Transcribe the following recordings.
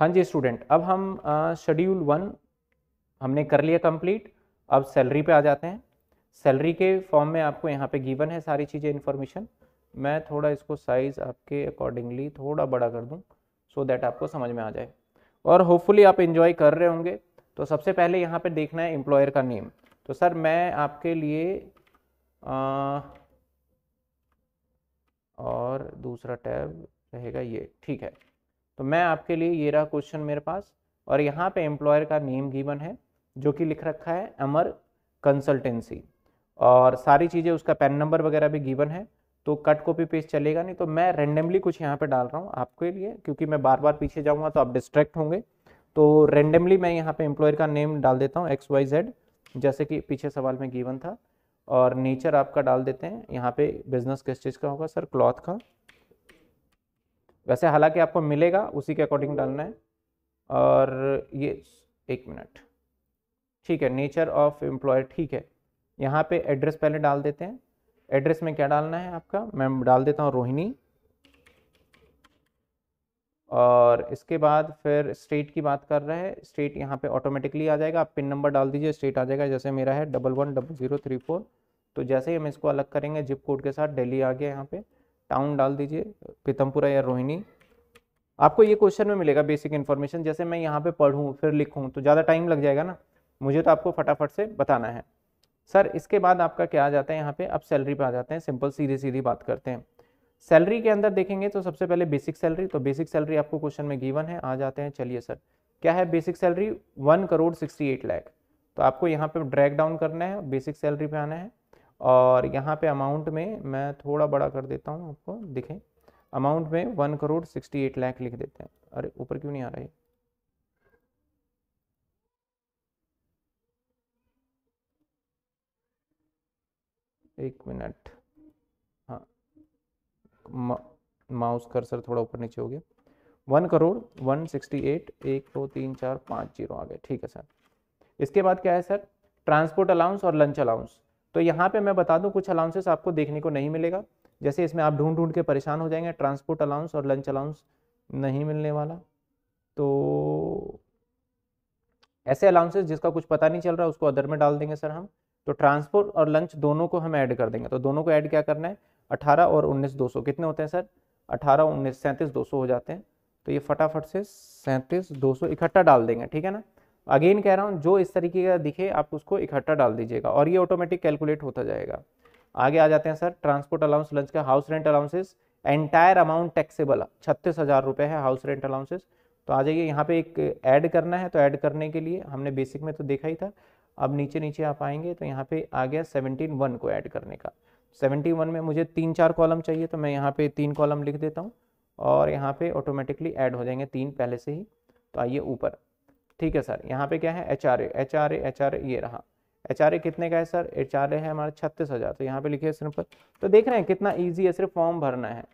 हाँ जी स्टूडेंट अब हम शेड्यूल वन हमने कर लिया कंप्लीट अब सैलरी पे आ जाते हैं सैलरी के फॉर्म में आपको यहाँ पे गिवन है सारी चीज़ें इन्फॉर्मेशन मैं थोड़ा इसको साइज़ आपके अकॉर्डिंगली थोड़ा बड़ा कर दूँ सो दैट आपको समझ में आ जाए और होपफुली आप इन्जॉय कर रहे होंगे तो सबसे पहले यहाँ पे देखना है एम्प्लॉयर का नेम तो सर मैं आपके लिए आ, और दूसरा टैब रहेगा ये ठीक है तो मैं आपके लिए ये रहा क्वेश्चन मेरे पास और यहाँ पे एम्प्लॉयर का नेम गिवन है जो कि लिख रखा है अमर कंसल्टेंसी और सारी चीज़ें उसका पेन नंबर वगैरह भी गिवन है तो कट कॉपी पेज चलेगा नहीं तो मैं रेंडमली कुछ यहाँ पे डाल रहा हूँ आपके लिए क्योंकि मैं बार बार पीछे जाऊँगा तो आप डिस्ट्रैक्ट होंगे तो रेंडमली मैं यहाँ पे एम्प्लॉयर का नेम डाल देता हूँ एक्स वाई जेड जैसे कि पीछे सवाल में गिवन था और नेचर आपका डाल देते हैं यहाँ पे बिजनेस किस चीज़ का होगा सर क्लॉथ का वैसे हालांकि आपको मिलेगा उसी के अकॉर्डिंग डालना है और ये एक मिनट ठीक है नेचर ऑफ एम्प्लॉयर ठीक है यहाँ पे एड्रेस पहले डाल देते हैं एड्रेस में क्या डालना है आपका मैं डाल देता हूँ रोहिणी और इसके बाद फिर स्टेट की बात कर रहे हैं स्टेट यहाँ पे ऑटोमेटिकली आ जाएगा आप पिन नंबर डाल दीजिए स्टेट आ जाएगा जैसे मेरा है double one double zero three four तो जैसे ही हम इसको अलग करेंगे जिप कोड के साथ दिल्ली आ गया यहाँ पे टाउन डाल दीजिए पीतमपुरा या रोहिणी आपको ये क्वेश्चन में मिलेगा बेसिक इन्फॉर्मेशन जैसे मैं यहाँ पे पढ़ूँ फिर लिखूँ तो ज़्यादा टाइम लग जाएगा ना मुझे तो आपको फटाफट से बताना है सर इसके बाद आपका क्या आ जाता है यहाँ पे आप सैलरी पे आ जाते हैं सिंपल सीधी सीधी बात करते हैं सैलरी के अंदर देखेंगे तो सबसे पहले बेसिक सैलरी तो बेसिक सैलरी आपको क्वेश्चन में गिवन है आ जाते हैं चलिए सर क्या है basic salary one crore sixty eight lakh तो आपको यहाँ पर ड्रैक डाउन करना है बेसिक सैलरी पर आना है और यहाँ पे अमाउंट में मैं थोड़ा बड़ा कर देता हूँ आपको दिखें अमाउंट में one crore sixty eight lakh लिख देते हैं अरे ऊपर क्यों नहीं आ रहा है एक मिनट हाँ माउस माउस कर्सर थोड़ा ऊपर नीचे हो गया one crore one sixty eight एक दो तो, तीन चार पाँच जीरो आ गए ठीक है सर इसके बाद क्या है सर ट्रांसपोर्ट अलाउंस और लंच अलाउंस तो यहाँ पे मैं बता दूँ कुछ अलाउंसेस आपको देखने को नहीं मिलेगा जैसे इसमें आप ढूंढ ढूंढ के परेशान हो जाएंगे ट्रांसपोर्ट अलाउंस और लंच अलाउंस नहीं मिलने वाला तो ऐसे अलाउंसेस जिसका कुछ पता नहीं चल रहा उसको अदर में डाल देंगे सर हम तो ट्रांसपोर्ट और लंच दोनों को हम ऐड कर देंगे तो दोनों को ऐड क्या करना है अठारह और उन्नीस दो सौ कितने होते हैं सर अठारह उन्नीस सैंतीस दो सौ हो जाते हैं तो ये फटाफट से सैंतीस दो सौ इकट्ठा डाल देंगे ठीक है ना अगेन कह रहा हूँ जो इस तरीके का दिखे आप उसको इकट्ठा डाल दीजिएगा और ये ऑटोमेटिक कैलकुलेट होता जाएगा आगे आ जाते हैं सर ट्रांसपोर्ट अलाउंस लंच का house rent allowances entire amount taxable छत्तीस हज़ार रुपये है हाउस रेंट अलाउंसेस तो आ जाइए यहाँ पे एक ऐड करना है तो ऐड करने के लिए हमने बेसिक में तो देखा ही था अब नीचे नीचे आप आएंगे तो यहाँ पे आ गया सेवनटीन वन को ऐड करने का सेवनटीन वन में मुझे तीन चार कॉलम चाहिए तो मैं यहाँ पे तीन कॉलम लिख देता हूँ और यहाँ पे ऑटोमेटिकली ऐड हो जाएंगे तीन पहले से ही तो आइए ऊपर ठीक है सर यहाँ पे क्या है H R H R H R ये रहा एच आर ए कितने का है सर एच आर ए है हमारा छत्तीस हज़ार तो यहाँ पे लिखिए सिंपल तो देख रहे हैं कितना ईजी है सिर्फ फॉर्म भरना है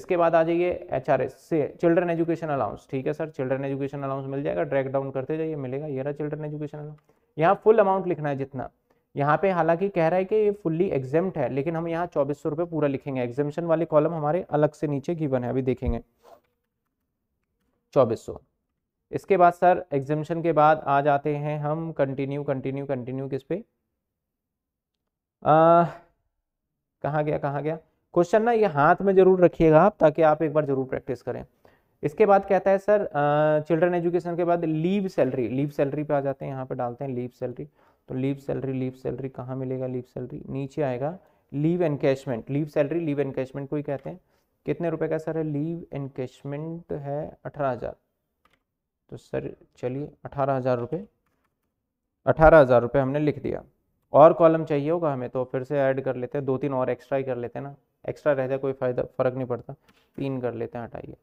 इसके बाद आ जाइए एच आर ए से चिल्ड्रन एजुकेशन अलाउंस ठीक है सर चिल्ड्रन एजुकेशन अलाउंस मिल जाएगा ड्रैक डाउन करते जाइए मिलेगा ये रहा चिल्ड्रन एजुकेशन अलाउंस यहाँ फुल अमाउंट लिखना है जितना यहाँ पे हालांकि कह रहा है कि ये फुल्ली एग्जेम्ट है लेकिन हम यहाँ चौबीस सौ रुपये पूरा लिखेंगे एग्जेम्पन वाले कॉलम हमारे अलग से नीचे गिवन है अभी देखेंगे चौबीस सौ इसके बाद सर एग्जिबिशन के बाद आ जाते हैं हम कंटिन्यू कंटिन्यू कंटिन्यू किस पे कहाँ गया कहाँ गया क्वेश्चन ना ये हाथ में जरूर रखिएगा आप ताकि आप एक बार जरूर प्रैक्टिस करें इसके बाद कहता है सर चिल्ड्रन एजुकेशन के बाद लीव सैलरी लीव सैलरी पे आ जाते हैं यहाँ पे डालते हैं लीव सैलरी तो लीव सैलरी लीव सैलरी कहाँ मिलेगा लीव सैलरी नीचे आएगा leave encashment leave salary leave encashment को ही कहते हैं कितने रुपए का सर है लीव एनकेशमेंट है अठारह हज़ार तो सर चलिए अठारह हज़ार रुपये अठारह हज़ार रुपये हमने लिख दिया और कॉलम चाहिए होगा हमें तो फिर से ऐड कर लेते हैं दो तीन और एक्स्ट्रा ही कर लेते हैं ना एक्स्ट्रा रह जाए कोई फ़ायदा फ़र्क नहीं पड़ता तीन कर लेते हैं हटाइए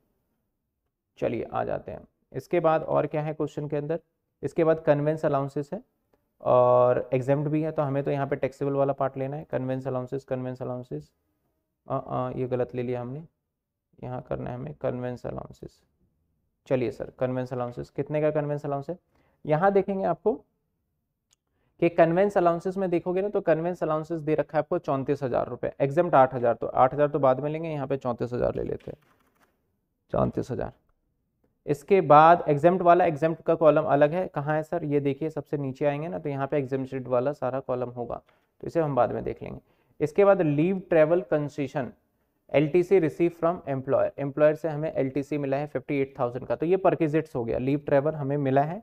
चलिए आ जाते हैं इसके बाद और क्या है क्वेश्चन के अंदर इसके बाद कन्वेंस अलाउंसेस है और एग्जाम्ड भी है तो हमें तो यहाँ पे टैक्सेबल वाला पार्ट लेना है कन्वेंस अलाउंसेस कन्वेंस अलाउंसेस ये गलत ले लिया हमने यहाँ करना है हमें कन्वेंस अलाउंसेस चलिए सर कन्वेंस अलाउंसेस कितने का कन्वेंस अलाउंस है यहाँ देखेंगे आपको कि कन्वेंस अलाउंसेस में देखोगे ना तो कन्वेंस अलाउंसेस दे रखा है आपको चौंतीस हज़ार रुपये एग्जाम आठ हज़ार तो आठ हज़ार तो बाद में लेंगे यहाँ पे चौंतीस हज़ार ले लेते हैं चौंतीस हज़ार इसके बाद एग्जाम वाला एग्जाम का कॉलम अलग है कहाँ है सर ये देखिए सबसे नीचे आएंगे ना तो यहाँ पे एग्जाम्प्ट वाला सारा कॉलम होगा तो इसे हम बाद में देख लेंगे इसके बाद leave travel concession C receive from employer employer से हमें सी मिला है 58,000 का तो ये परकेजिट्स हो गया लीव ट्रेवल हमें मिला है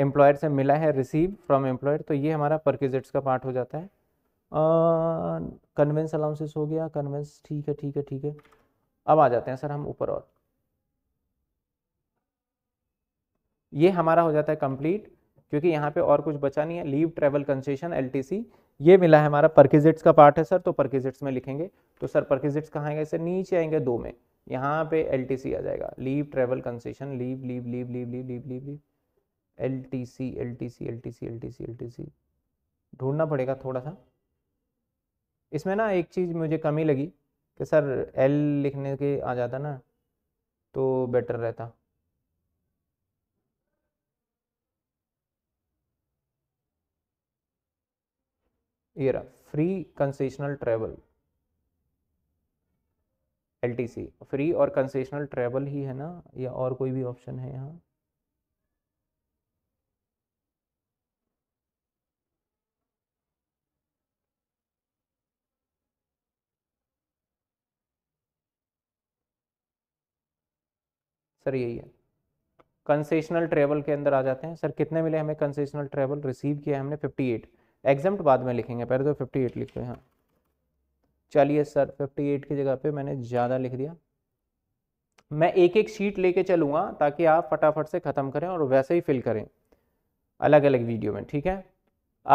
एम्प्लॉयर से मिला है रिसीव फ्रॉम एम्प्लॉयर तो ये हमारा परकिजिट्स का पार्ट हो जाता है कन्वेंस अलाउंसेस हो गया कन्वेंस ठीक है ठीक है ठीक है अब आ जाते हैं सर हम ऊपर और ये हमारा हो जाता है कंप्लीट क्योंकि यहाँ पे और कुछ बचा नहीं है लीव ट्रेवल कंसेशन एल ये मिला है हमारा परकिजिट्स का पार्ट है सर तो परकिजिट्स में लिखेंगे तो सर परकिजिट्स कहाँ आएंगे सर नीचे आएंगे दो में यहाँ पे एल आ जाएगा leave travel concession leave leave leave leave leave leave leave leave L T C L T C L T C L T C L T C ढूंढना पड़ेगा थोड़ा सा इसमें ना एक चीज़ मुझे कमी लगी कि सर एल लिखने के आ जाता ना तो बेटर रहता ये रहा free L T C free और कंसेशनल ट्रेवल ही है ना या और कोई भी ऑप्शन है यहाँ सर यही है कंसेशनल ट्रेवल के अंदर आ जाते हैं सर कितने मिले हमें कंसेशनल ट्रेवल रिसीव किया है हमने 58 एग्जाम्ट बाद में लिखेंगे पहले तो फिफ्टी एट लिखते हैं हाँ चलिए सर फिफ्टी एट की जगह पे मैंने ज़्यादा लिख दिया मैं एक एक शीट लेके चलूँगा ताकि आप फटाफट से ख़त्म करें और वैसे ही फिल करें अलग अलग वीडियो में ठीक है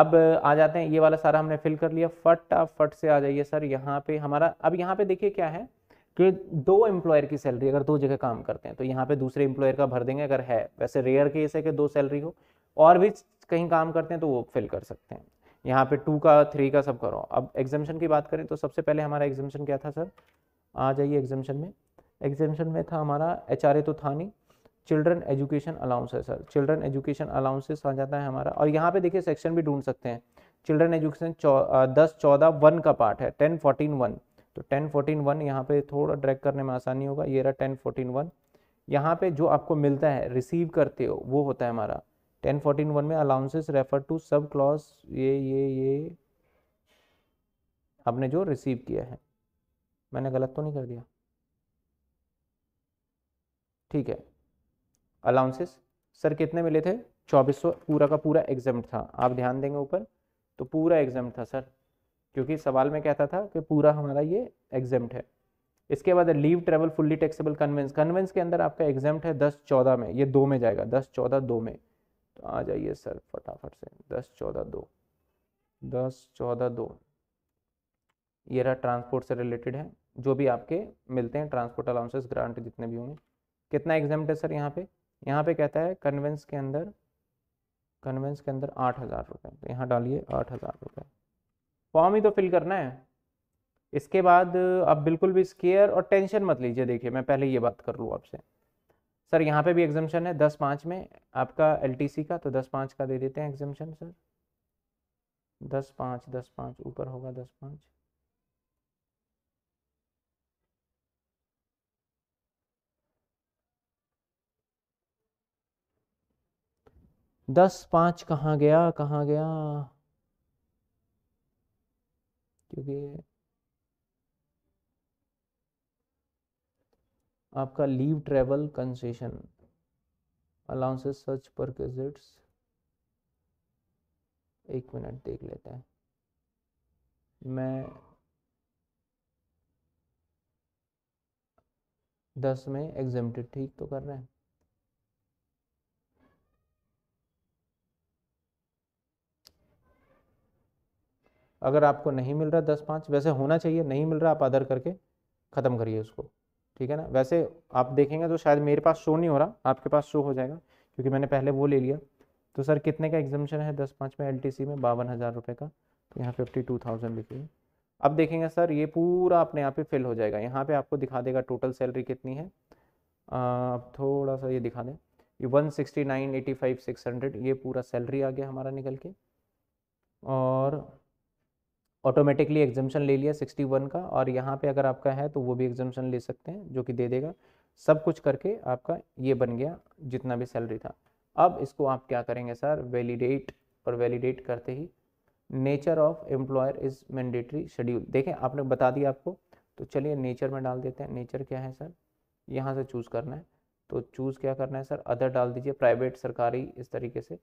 अब आ जाते हैं ये वाला सारा हमने फिल कर लिया फटाफट से आ जाइए सर यहाँ पे हमारा अब यहाँ पे देखिए क्या है कि दो एम्प्लॉयर की सैलरी अगर दो जगह काम करते हैं तो यहाँ पे दूसरे एम्प्लॉयर का भर देंगे अगर है वैसे रेयर केस है कि दो सैलरी हो और भी कहीं काम करते हैं तो वो फिल कर सकते हैं यहाँ पे टू का थ्री का सब करो अब एग्जामेशन की बात करें तो सबसे पहले हमारा एग्जामेशन क्या था सर आ जाइए एग्जामेशन में एग्जामेशन में था हमारा एच तो था नहीं चिल्ड्रन एजुकेशन अलाउंस है सर चिल्ड्रन एजुकेशन अलाउंसेस आ जाता है हमारा और यहाँ पे देखिए सेक्शन भी ढूंढ सकते हैं चिल्ड्रन एजुकेशन दस चौदह वन का पार्ट है टेन फोर्टीन वन तो टेन फोर्टीन वन यहाँ पे थोड़ा ड्रैग करने में आसानी होगा ये रहा टेन फोर्टीन वन यहाँ पे जो आपको मिलता है रिसीव करते हो वो होता है हमारा टेन फोर्टीन वन में allowances refer to sub clause ये ये ये आपने जो रिसीव किया है मैंने गलत तो नहीं कर दिया ठीक है अलाउंसेस सर कितने मिले थे चौबीस सौ पूरा का पूरा एग्जाम था आप ध्यान देंगे ऊपर तो पूरा एग्जाम था सर क्योंकि सवाल में कहता था कि पूरा हमारा ये एग्जाम है इसके बाद leave travel fully taxable conveyance conveyance के अंदर आपका एग्जाम है दस चौदह में ये दो में जाएगा दस चौदह दो में तो आ जाइए सर फटाफट से दस चौदह दो दस चौदह दो ये रहा ट्रांसपोर्ट से रिलेटेड है जो भी आपके मिलते हैं ट्रांसपोर्ट अलाउंसेस ग्रांट जितने भी होंगे कितना एग्जाम है सर यहाँ पे यहाँ पे कहता है कन्वेंस के अंदर कन्वेंस के अंदर आठ हज़ार रुपये तो यहाँ डालिए आठ हज़ार रुपये फॉर्म ही तो फिल करना है इसके बाद आप बिल्कुल भी स्केयर और टेंशन मत लीजिए देखिए मैं पहले ये बात कर लूँ आपसे सर यहाँ पे भी एग्जामेशन है दस पाँच में आपका एलटीसी का तो दस पाँच का दे देते हैं एग्जामेशन सर दस पाँच दस पाँच ऊपर होगा दस पाँच दस पाँच कहाँ गया कहाँ गया क्योंकि आपका leave travel concession allowances search पर एक मिनट देख लेते हैं मैं दस में एग्जेम्प्टेड ठीक तो कर रहे हैं अगर आपको नहीं मिल रहा दस पाँच वैसे होना चाहिए नहीं मिल रहा आप अदर करके ख़त्म करिए उसको ठीक है ना वैसे आप देखेंगे तो शायद मेरे पास शो नहीं हो रहा आपके पास शो हो जाएगा क्योंकि मैंने पहले वो ले लिया तो सर कितने का एग्जामेशन है दस पाँच में एल में बावन हज़ार रुपये का तो यहाँ फिफ्टी टू थाउजेंड लिखिए अब देखेंगे सर ये पूरा अपने यहाँ पे फिल हो जाएगा यहाँ पे आपको दिखा देगा टोटल सैलरी कितनी है अब थोड़ा सा ये दिखा दें ये one sixty nine eighty five six hundred ये पूरा सैलरी आ गया हमारा निकल के और ऑटोमेटिकली एग्जामेशन ले लिया 61 का और यहाँ पे अगर आपका है तो वो भी एग्जामेशन ले सकते हैं जो कि दे देगा सब कुछ करके आपका ये बन गया जितना भी सैलरी था अब इसको आप क्या करेंगे सर वैलिडेट और वैलिडेट करते ही nature of employer is mandatory schedule देखें आपने बता दिया आपको तो चलिए नेचर में डाल देते हैं नेचर क्या है सर यहाँ से चूज़ करना है तो चूज़ क्या करना है सर अदर डाल दीजिए प्राइवेट सरकारी इस तरीके से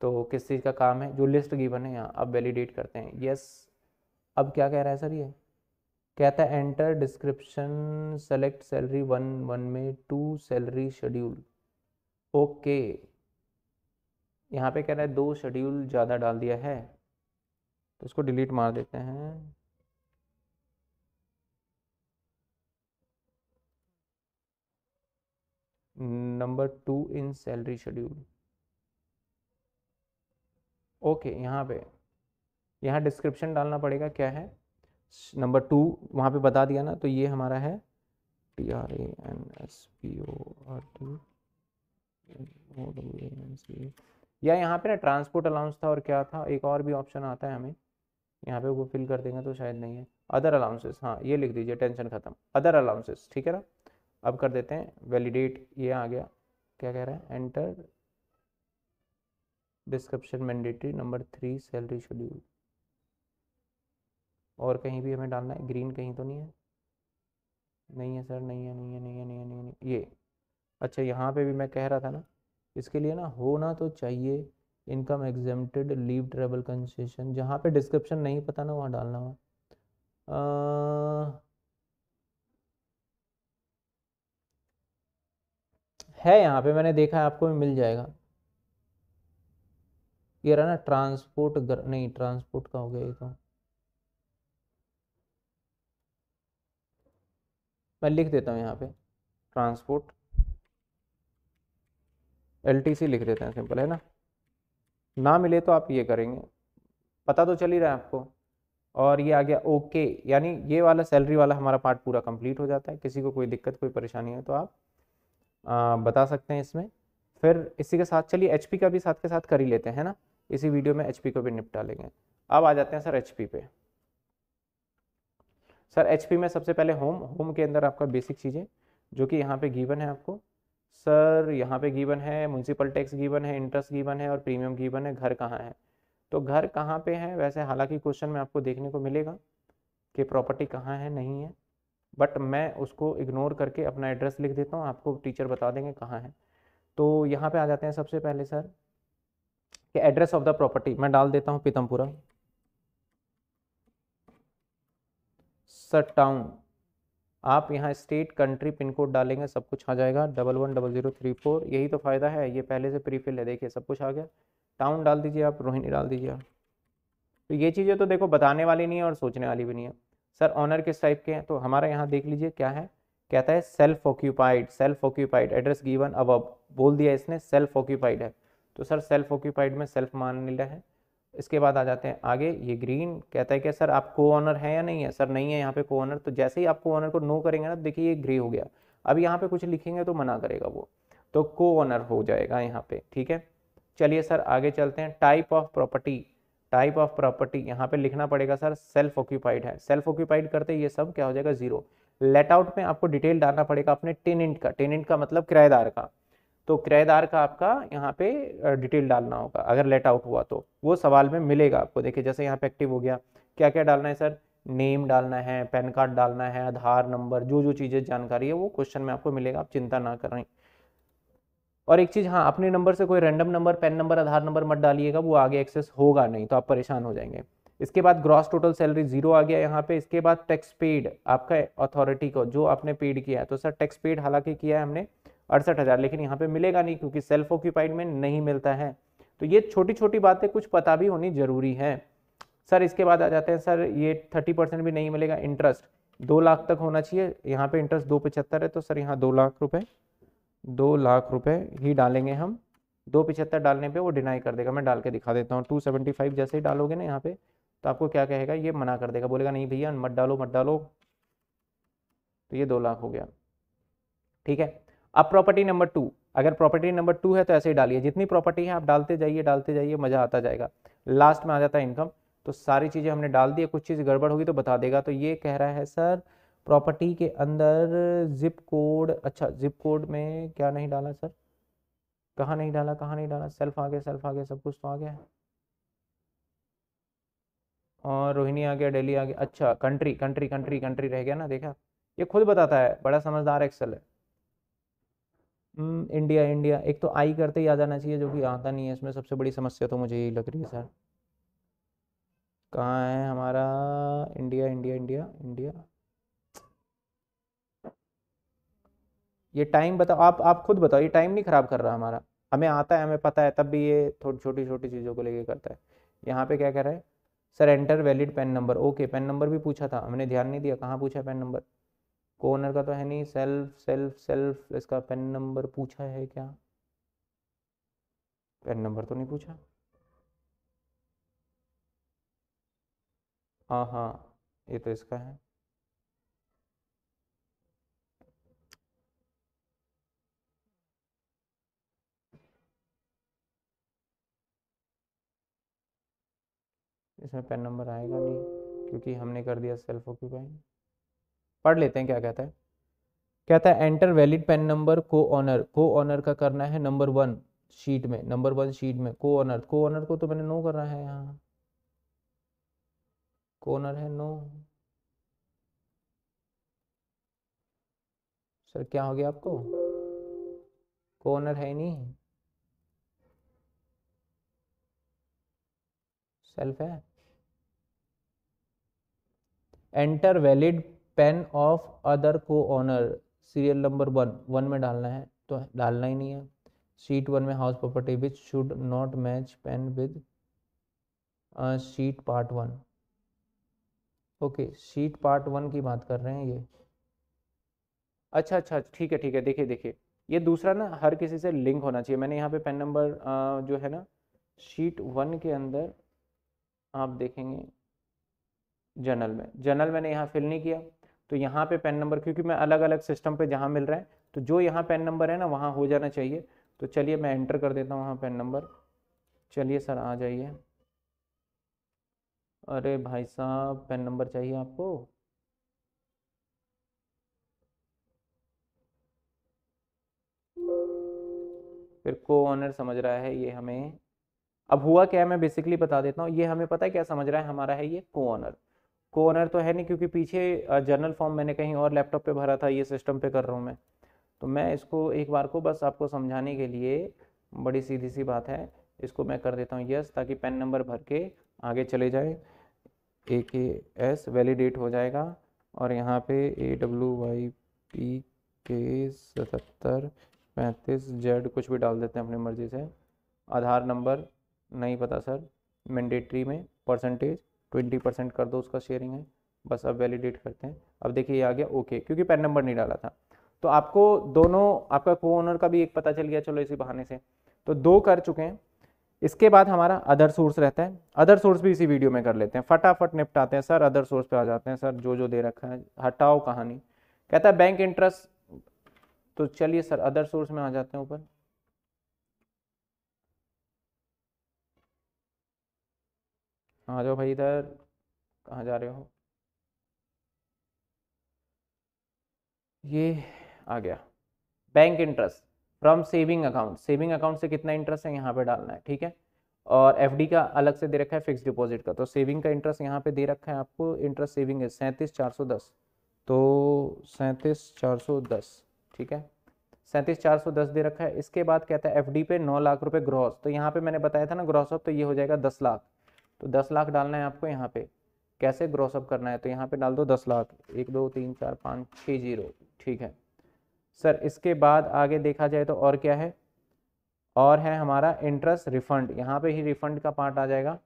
तो किस चीज़ का काम है जो लिस्ट गिवन है यहाँ अब वैलिडेट करते हैं यस अब क्या कह रहा है सर ये कहता है enter description select salary one one में टू सैलरी शेड्यूल ओके यहाँ पे कह रहा है दो शेड्यूल ज़्यादा डाल दिया है तो इसको डिलीट मार देते हैं number two in salary schedule okay यहाँ पे यहाँ डिस्क्रिप्शन डालना पड़ेगा क्या है नंबर टू वहाँ पे बता दिया ना तो ये हमारा है T R A N S P O R T O W N C या यहाँ पे ना ट्रांसपोर्ट अलाउंस था और क्या था एक और भी ऑप्शन आता है हमें यहाँ पे वो फिल कर देंगे तो शायद नहीं है अदर अलाउंसेस हाँ ये लिख दीजिए टेंशन ख़त्म अदर अलाउंसेस ठीक है ना अब कर देते हैं वैलिडेट ये आ गया क्या कह रहा है enter description mandatory number three salary schedule और कहीं भी हमें डालना है ग्रीन कहीं तो नहीं है नहीं है सर नहीं है नहीं है नहीं है नहीं है नहीं है, ये अच्छा यहाँ पे भी मैं कह रहा था ना इसके लिए ना होना तो चाहिए income exempted leave travel concession जहाँ पे डिस्क्रिप्शन नहीं पता ना वहाँ डालना हुआ है यहाँ पे मैंने देखा है आपको भी मिल जाएगा ये रहा ना ट्रांसपोर्ट गर, नहीं ट्रांसपोर्ट का हो गया ये तो मैं लिख देता हूँ यहाँ पे ट्रांसपोर्ट एल लिख देते हैं सिंपल है ना ना मिले तो आप ये करेंगे पता तो चल ही रहा है आपको और ये आ गया ओके यानी ये वाला सैलरी वाला हमारा पार्ट पूरा कंप्लीट हो जाता है किसी को कोई दिक्कत कोई परेशानी है तो आप आ, बता सकते हैं इसमें फिर इसी के साथ चलिए एच का भी साथ के साथ कर ही लेते हैं ना इसी वीडियो में एच को भी निपटा लेंगे अब आ जाते हैं सर एच पे सर एच में सबसे पहले होम होम के अंदर आपका बेसिक चीज़ें जो कि यहाँ पे गीवन है आपको सर यहाँ पे गीवन है म्यूनसिपल टैक्स गीवन है इंटरेस्ट गीवन है और प्रीमियम गीवन है घर कहाँ है तो घर कहाँ पे है वैसे हालांकि क्वेश्चन में आपको देखने को मिलेगा कि प्रॉपर्टी कहाँ है नहीं है बट मैं उसको इग्नोर करके अपना एड्रेस लिख देता हूँ आपको टीचर बता देंगे कहाँ है तो यहाँ पर आ जाते हैं सबसे पहले सर कि एड्रेस ऑफ द प्रॉपर्टी मैं डाल देता हूँ पीतमपुरा टाउन आप यहाँ स्टेट कंट्री पिन कोड डालेंगे सब कुछ आ जाएगा double one double zero three four यही तो फ़ायदा है ये पहले से प्रीफिल है देखिए सब कुछ आ गया टाउन डाल दीजिए आप रोहिणी डाल दीजिए आप तो ये चीज़ें तो देखो बताने वाली नहीं है और सोचने वाली भी नहीं है सर ऑनर किस टाइप के हैं तो हमारा यहाँ देख लीजिए क्या है कहता है self occupied self occupied address given अब बोल दिया इसने सेल्फ ऑक्यूपाइड है तो सर सेल्फ ऑक्यूपाइड में सेल्फ मान लिया है इसके बाद आ जाते हैं आगे ये ग्रीन कहता है कि सर आप को ऑनर हैं या नहीं है सर नहीं है यहाँ पे को ऑनर तो जैसे ही आप को ऑनर को नो करेंगे ना देखिए ये ग्रे हो गया अब यहाँ पे कुछ लिखेंगे तो मना करेगा वो तो को ऑनर हो जाएगा यहाँ पे ठीक है चलिए सर आगे चलते हैं type of property type of property यहाँ पे लिखना पड़ेगा सर सेल्फ ऑक्यूपाइड है सेल्फ ऑक्यूपाइड करते ये सब क्या हो जाएगा जीरो लेट आउट में आपको डिटेल डालना पड़ेगा अपने टेनेंट का टेनेंट का मतलब किराएदार का तो किराएदार का आपका यहाँ पे डिटेल डालना होगा अगर लेट आउट हुआ तो वो सवाल में मिलेगा आपको देखिए जैसे यहाँ पे एक्टिव हो गया क्या क्या डालना है सर नेम डालना है पैन कार्ड डालना है आधार नंबर जो जो चीज़ें जानकारी है वो क्वेश्चन में आपको मिलेगा आप चिंता ना करें और एक चीज़ हाँ अपने नंबर से कोई random number PAN number Aadhaar number मत डालिएगा वो आगे एक्सेस होगा नहीं तो आप परेशान हो जाएंगे इसके बाद ग्रॉस टोटल सैलरी जीरो आ गया यहाँ पे इसके बाद टैक्स पेड आपका अथॉरिटी को जो आपने पेड किया है तो सर टैक्स पेड हालांकि किया है हमने अड़सठ हज़ार लेकिन यहाँ पे मिलेगा नहीं क्योंकि सेल्फ ऑक्यूपाइड में नहीं मिलता है तो ये छोटी छोटी बातें कुछ पता भी होनी ज़रूरी है सर इसके बाद आ जाते हैं सर ये थर्टी परसेंट भी नहीं मिलेगा इंटरेस्ट दो लाख तक होना चाहिए यहाँ पे इंटरेस्ट दो पचहत्तर है तो सर यहाँ दो लाख रुपए दो लाख रुपए ही डालेंगे हम दो पचहत्तर डालने पर वो डिनाई कर देगा मैं डाल के दिखा देता हूँ टू सेवेंटी फाइव जैसे ही डालोगे ना यहाँ पे तो आपको क्या कहेगा ये मना कर देगा बोलेगा नहीं भैया मत डालो मत डालो तो ये दो लाख हो गया ठीक है अब प्रॉपर्टी नंबर टू अगर प्रॉपर्टी नंबर टू है तो ऐसे ही डालिए जितनी प्रॉपर्टी है आप डालते जाइए डालते जाइए मज़ा आता जाएगा लास्ट में आ जाता है इनकम तो सारी चीज़ें हमने डाल दी कुछ चीज़ गड़बड़ होगी तो बता देगा तो ये कह रहा है सर प्रॉपर्टी के अंदर जिप कोड अच्छा जिप कोड में क्या नहीं डाला सर कहाँ नहीं डाला कहाँ नहीं डाला सेल्फ आ गया सेल्फ आ गया सब कुछ तो आ गया और रोहिणी आ गया डेली आ गया अच्छा कंट्री कंट्री कंट्री कंट्री रह गया ना देखा ये खुद बताता है बड़ा समझदार एक्सेल है इंडिया हम्म, इंडिया एक तो आई करते ही आ जाना चाहिए जो कि आता नहीं है इसमें सबसे बड़ी समस्या तो मुझे यही लग रही है सर कहाँ है हमारा इंडिया इंडिया इंडिया इंडिया ये टाइम बताओ आप आप खुद बताओ ये टाइम नहीं खराब कर रहा हमारा हमें आता है हमें पता है तब भी ये थोड़ी छोटी छोटी चीज़ों को लेके करता है यहाँ पे क्या कर रहा है sir enter valid PAN number okay PAN number भी पूछा था हमने ध्यान नहीं दिया कहाँ पूछा पेन नंबर कोनर ओनर का तो है नहीं सेल्फ सेल्फ सेल्फ इसका पेन नंबर पूछा है क्या पेन नंबर तो नहीं पूछा हाँ हाँ ये तो इसका है इसमें पेन नंबर आएगा नहीं क्योंकि हमने कर दिया सेल्फ ऑक्यूपाई पढ़ लेते हैं क्या कहता है कहता है enter valid PAN number co-owner co-owner का करना है नंबर वन शीट में नंबर वन शीट में को ऑनर को ऑनर को तो मैंने नो करना है यहाँ को ऑनर है नो सर क्या हो गया आपको को ऑनर है नहीं सेल्फ है enter valid PAN of other co-owner serial number one one में डालना है तो डालना ही नहीं है शीट वन में house property which should not match PAN with sheet part one okay sheet part one की बात कर रहे हैं ये अच्छा अच्छा ठीक है ठीक है देखिए देखिए ये दूसरा ना हर किसी से लिंक होना चाहिए मैंने यहाँ पे पेन नंबर जो है ना शीट वन के अंदर आप देखेंगे जर्नल में जर्नल मैंने यहाँ फिल नहीं किया तो यहाँ पे पेन नंबर क्योंकि मैं अलग अलग सिस्टम पे जहाँ मिल रहा है तो जो यहाँ पेन नंबर है ना वहाँ हो जाना चाहिए तो चलिए मैं एंटर कर देता हूँ वहाँ पेन नंबर चलिए सर आ जाइए अरे भाई साहब पेन नंबर चाहिए आपको फिर को ऑनर समझ रहा है ये हमें अब हुआ क्या है मैं बेसिकली बता देता हूँ ये हमें पता है क्या समझ रहा है हमारा है ये को ऑनर को ओनर तो है नहीं क्योंकि पीछे जर्नल फॉर्म मैंने कहीं और लैपटॉप पे भरा था ये सिस्टम पे कर रहा हूँ मैं तो मैं इसको एक बार को बस आपको समझाने के लिए बड़ी सीधी सी बात है इसको मैं कर देता हूँ यस ताकि पेन नंबर भर के आगे चले जाए ए के एस वैलिडेट हो जाएगा और यहाँ पे ए डब्ल्यू वाई पी के सतहत्तर पैंतीस जेड कुछ भी डाल देते हैं अपनी मर्ज़ी से आधार नंबर नहीं पता सर मैंडेटरी में परसेंटेज ट्वेंटी परसेंट कर दो उसका शेयरिंग है बस अब वैलिडेट करते हैं अब देखिए ये आ गया ओके क्योंकि पैन नंबर नहीं डाला था तो आपको दोनों आपका को ओनर का भी एक पता चल गया चलो इसी बहाने से तो दो कर चुके हैं इसके बाद हमारा अदर सोर्स रहता है अदर सोर्स भी इसी वीडियो में कर लेते हैं फटाफट निपटाते हैं सर अदर सोर्स पे आ जाते हैं सर जो जो दे रखा है हटाओ कहानी कहता है बैंक इंटरेस्ट तो चलिए सर अदर सोर्स में आ जाते हैं ऊपर आ हाँ, जाओ भाई इधर कहाँ जा रहे हो ये आ गया bank interest from saving account saving account से कितना इंटरेस्ट है यहाँ पे डालना है ठीक है और एफडी का अलग से दे रखा है फिक्स डिपॉजिट का तो सेविंग का इंटरेस्ट यहाँ पे दे रखा है आपको इंटरेस्ट सेविंग है सैंतीस चार सौ दस तो सैंतीस चार सौ दस ठीक है सैंतीस चार सौ दस दे रखा है इसके बाद कहता है एफडी पे नौ लाख रुपए ग्रॉस तो यहाँ पे मैंने बताया था ना ग्रॉस ऑफ तो ये हो जाएगा दस लाख तो दस लाख डालना है आपको यहाँ पे कैसे ग्रोसअप करना है तो यहाँ पे डाल दो दस लाख एक दो तीन चार पाँच छः जीरो ठीक है सर इसके बाद आगे देखा जाए तो और क्या है और है हमारा इंटरेस्ट रिफंड यहाँ पे ही रिफंड का पार्ट आ जाएगा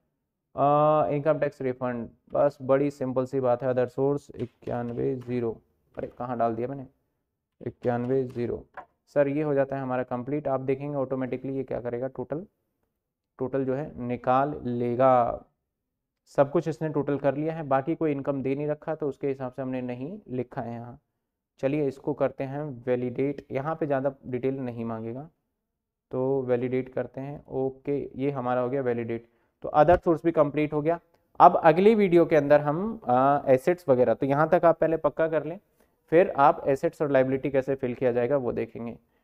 इनकम टैक्स रिफंड बस बड़ी सिंपल सी बात है अदर सोर्स इक्यानवे ज़ीरो अरे कहाँ डाल दिया मैंने इक्यानवे ज़ीरो सर ये हो जाता है हमारा कंप्लीट आप देखेंगे ऑटोमेटिकली ये क्या करेगा टोटल टोटल जो है निकाल लेगा सब कुछ इसने टोटल कर लिया है बाकी कोई इनकम दे नहीं रखा तो उसके हिसाब से हमने नहीं लिखा है यहाँ चलिए इसको करते हैं वैलिडेट यहाँ पे ज़्यादा डिटेल नहीं मांगेगा तो वैलिडेट करते हैं ओके ये हमारा हो गया वैलिडेट तो अदर सोर्स भी कंप्लीट हो गया अब अगली वीडियो के अंदर हम आ, एसेट्स वगैरह तो यहाँ तक आप पहले पक्का कर लें फिर आप एसेट्स और लाइबिलिटी कैसे फिल किया जाएगा वो देखेंगे